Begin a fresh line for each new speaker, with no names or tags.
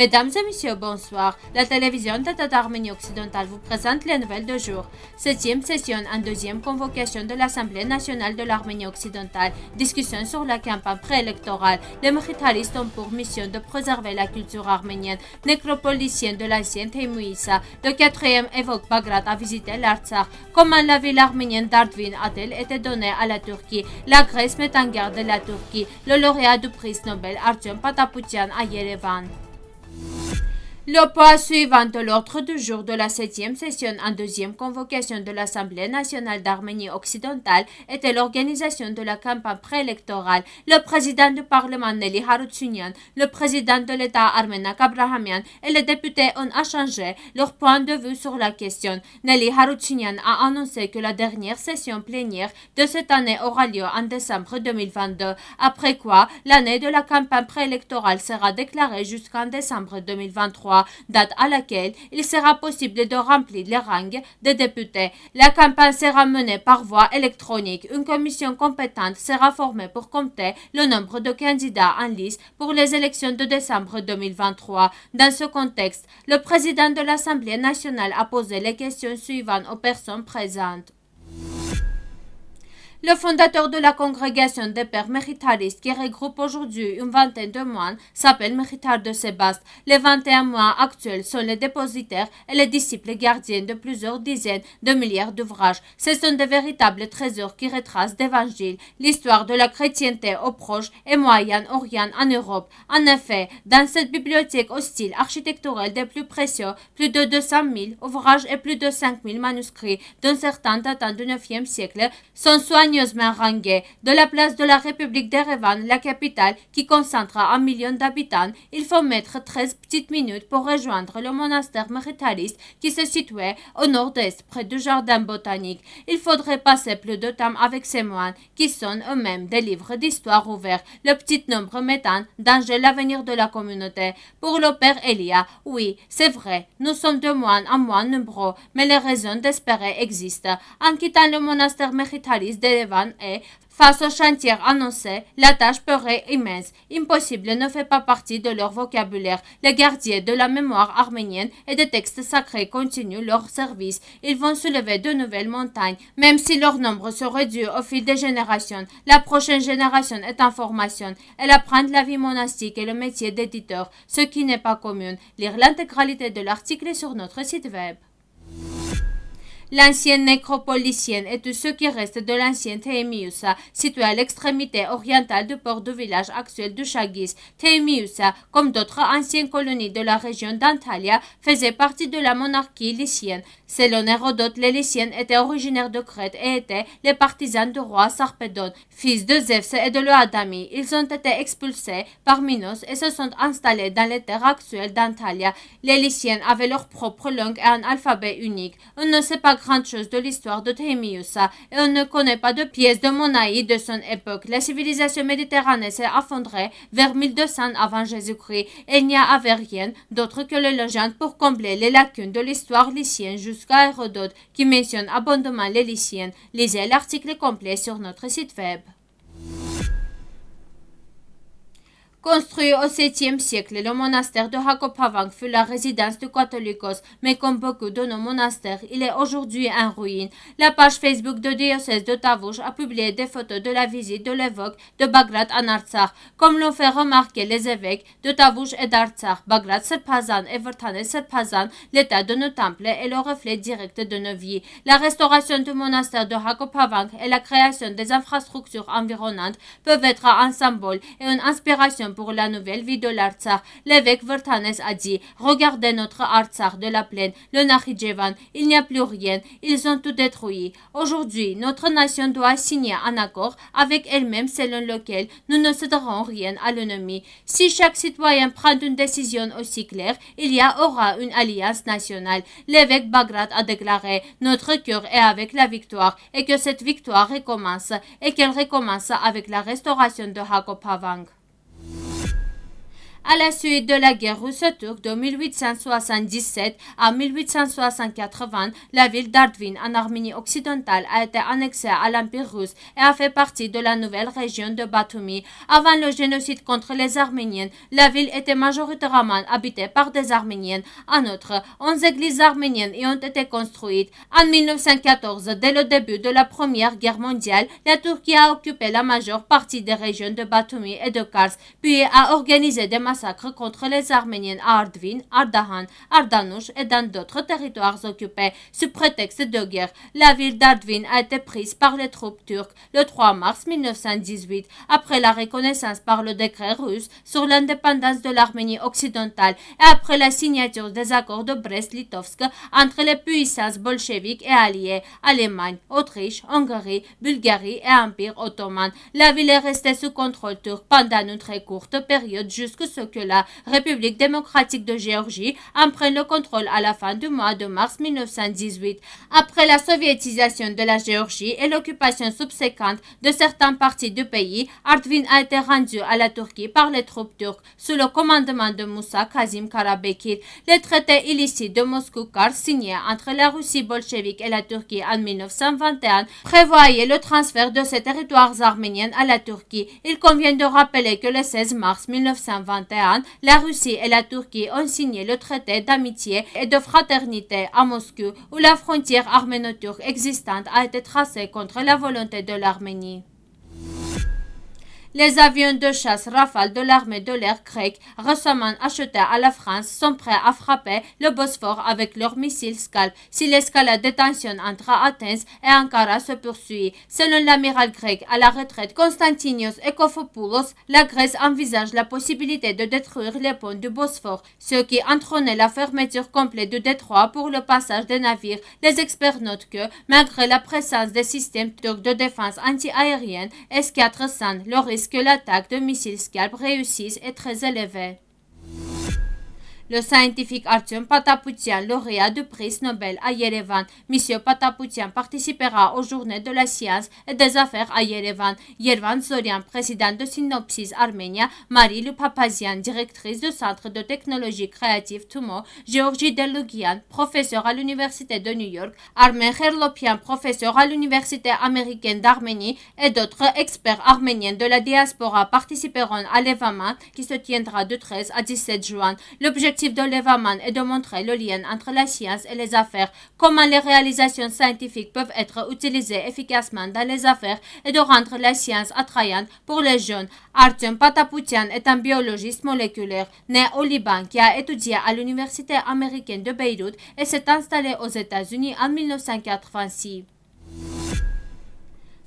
Mesdames et messieurs, bonsoir. La télévision d'État d'Arménie occidentale vous présente les nouvelles de jour. Septième session en deuxième convocation de l'Assemblée nationale de l'Arménie occidentale. Discussion sur la campagne préélectorale. Les méritalistes ont pour mission de préserver la culture arménienne, nécropolicienne de l'ancienne Temuissa. Le quatrième évoque Bagrat à visiter l'Artsakh. Comment la ville arménienne d'Ardvin a-t-elle été donnée à la Turquie La Grèce met en garde la Turquie. Le lauréat du prix Nobel Artyom Patapoutian à Yerevan. Le point suivant de l'ordre du jour de la septième session en deuxième convocation de l'Assemblée nationale d'Arménie occidentale était l'organisation de la campagne préélectorale. Le président du Parlement Nelly Haroutsunian, le président de l'État Armenak Abrahamian et les députés ont échangé leur point de vue sur la question. Nelly Haroutsunian a annoncé que la dernière session plénière de cette année aura lieu en décembre 2022, après quoi l'année de la campagne préélectorale sera déclarée jusqu'en décembre 2023 date à laquelle il sera possible de remplir les rangs des députés. La campagne sera menée par voie électronique. Une commission compétente sera formée pour compter le nombre de candidats en liste pour les élections de décembre 2023. Dans ce contexte, le président de l'Assemblée nationale a posé les questions suivantes aux personnes présentes. Le fondateur de la congrégation des pères méritalistes qui regroupe aujourd'hui une vingtaine de moines s'appelle Méritard de Sébaste. Les 21 moines actuels sont les dépositaires et les disciples gardiens de plusieurs dizaines de milliards d'ouvrages. Ce sont des véritables trésors qui retracent d'évangiles l'histoire de la chrétienté au Proche et Moyen-Orient en Europe. En effet, dans cette bibliothèque au style architectural des plus précieux, plus de 200 000 ouvrages et plus de 5 000 manuscrits, d'un certain datant du 9e siècle, sont soignés de la place de la République d'Erevan, la capitale qui concentre un million d'habitants, il faut mettre 13 petites minutes pour rejoindre le monastère Méritaliste qui se situait au nord-est près du jardin botanique. Il faudrait passer plus de temps avec ces moines qui sont eux-mêmes des livres d'histoire ouverts, le petit nombre mettant danger l'avenir de la communauté. Pour le père Elia, oui, c'est vrai, nous sommes de moines en moines nombreux, mais les raisons d'espérer existent. En quittant le monastère Méritaliste des et, face aux chantiers annoncés, la tâche paraît immense. Impossible ne fait pas partie de leur vocabulaire. Les gardiens de la mémoire arménienne et des textes sacrés continuent leur service. Ils vont soulever de nouvelles montagnes, même si leur nombre se réduit au fil des générations. La prochaine génération est en formation. Elle apprend la vie monastique et le métier d'éditeur, ce qui n'est pas commun. Lire l'intégralité de l'article sur notre site web. L'ancienne nécropole lycienne et tout ce qui reste de l'ancienne Thémiusa, située à l'extrémité orientale du port du village actuel de Chagis. Thémiusa, comme d'autres anciennes colonies de la région d'Antalya, faisait partie de la monarchie lycienne. Selon Hérodote, les Lyciennes étaient originaires de Crète et étaient les partisans du roi Sarpedon, fils de Zeus et de Loadami. Ils ont été expulsés par Minos et se sont installés dans les terres actuelles d'Antalya. Les Lyciennes avaient leur propre langue et un alphabet unique. On ne sait pas chose de l'histoire de Thémiusa et on ne connaît pas de pièces de Monaï de son époque. La civilisation méditerranéenne s'est affondrée vers 1200 avant Jésus-Christ et il n'y avait rien d'autre que les légendes pour combler les lacunes de l'histoire lycienne jusqu'à Hérodote qui mentionne abondamment les lyciennes. Lisez l'article complet sur notre site web. Construit au 7e siècle, le monastère de Hakopavank fut la résidence du Catholicos, mais comme beaucoup de nos monastères, il est aujourd'hui en ruine. La page Facebook de diocèse de Tavouche a publié des photos de la visite de l'évêque de Bagrat en Artsakh, comme l'ont fait remarquer les évêques de Tavouche et d'Artsakh. Bagrat Serpazan et Vertane Serpazan, l'état de nos temples est le reflet direct de nos vies. La restauration du monastère de Hakopavang et la création des infrastructures environnantes peuvent être un symbole et une inspiration pour la nouvelle vie de l'Artsakh, l'évêque Vertanes a dit Regardez notre Artsakh de la plaine, le Nahidjevan, il n'y a plus rien, ils ont tout détruit. Aujourd'hui, notre nation doit signer un accord avec elle-même selon lequel nous ne céderons rien à l'ennemi. Si chaque citoyen prend une décision aussi claire, il y aura une alliance nationale. L'évêque Bagrat a déclaré Notre cœur est avec la victoire et que cette victoire recommence et qu'elle recommence avec la restauration de Hakopavang. À la suite de la guerre russe turque de 1877 à 1880, la ville d'Ardvin en Arménie occidentale a été annexée à l'Empire russe et a fait partie de la nouvelle région de Batumi. Avant le génocide contre les Arméniens, la ville était majoritairement habitée par des Arméniens. En outre, 11 églises arméniennes y ont été construites. En 1914, dès le début de la Première Guerre mondiale, la Turquie a occupé la majeure partie des régions de Batumi et de Kars, puis a organisé des massacres contre les Arméniens à Ardvin, Ardahan, Ardanush et dans d'autres territoires occupés sous prétexte de guerre. La ville d'Ardvin a été prise par les troupes turques le 3 mars 1918 après la reconnaissance par le décret russe sur l'indépendance de l'Arménie occidentale et après la signature des accords de Brest-Litovsk entre les puissances bolcheviques et alliées, Allemagne, Autriche, Hongrie, Bulgarie et Empire ottoman. La ville est restée sous contrôle turc pendant une très courte période ce que la République démocratique de Géorgie en prenne le contrôle à la fin du mois de mars 1918, après la soviétisation de la Géorgie et l'occupation subséquente de certaines parties du pays, Artvin a été rendu à la Turquie par les troupes turques sous le commandement de Moussa Kazim Karabekir. Les traités illicites de moscou Kar, signés entre la Russie bolchevique et la Turquie en 1921 prévoyaient le transfert de ces territoires arméniens à la Turquie. Il convient de rappeler que le 16 mars 1921, la Russie et la Turquie ont signé le traité d'amitié et de fraternité à Moscou, où la frontière arméno-turque existante a été tracée contre la volonté de l'Arménie. Les avions de chasse Rafale de l'armée de l'air grecque, récemment achetés à la France, sont prêts à frapper le Bosphore avec leurs missiles Scalp si l'escalade des tensions entre Athènes et Ankara se poursuit. Selon l'amiral grec à la retraite Konstantinos Ekofopoulos, la Grèce envisage la possibilité de détruire les ponts du Bosphore, ce qui entraînait la fermeture complète du détroit pour le passage des navires. Les experts notent que, malgré la présence des systèmes turcs de défense anti-aérienne, S-400, que l'attaque de missiles scalp réussissent est très élevée. Le scientifique Artyom Patapoutian, lauréat du prix Nobel à Yerevan, Monsieur Patapoutian participera aux journées de la science et des affaires à Yerevan. Yervan Zorian, président de Synopsis Arménia, Marie Papazian, directrice du Centre de technologie créative TUMO, Georgie Delugian, professeur à l'Université de New York, Armen Herlopian, professeur à l'Université américaine d'Arménie et d'autres experts arméniens de la diaspora participeront à l'événement qui se tiendra de 13 à 17 juin. L'objectif L'objectif de Levaman est de montrer le lien entre la science et les affaires, comment les réalisations scientifiques peuvent être utilisées efficacement dans les affaires et de rendre la science attrayante pour les jeunes. Artem Patapoutian est un biologiste moléculaire né au Liban qui a étudié à l'université américaine de Beyrouth et s'est installé aux États-Unis en 1986.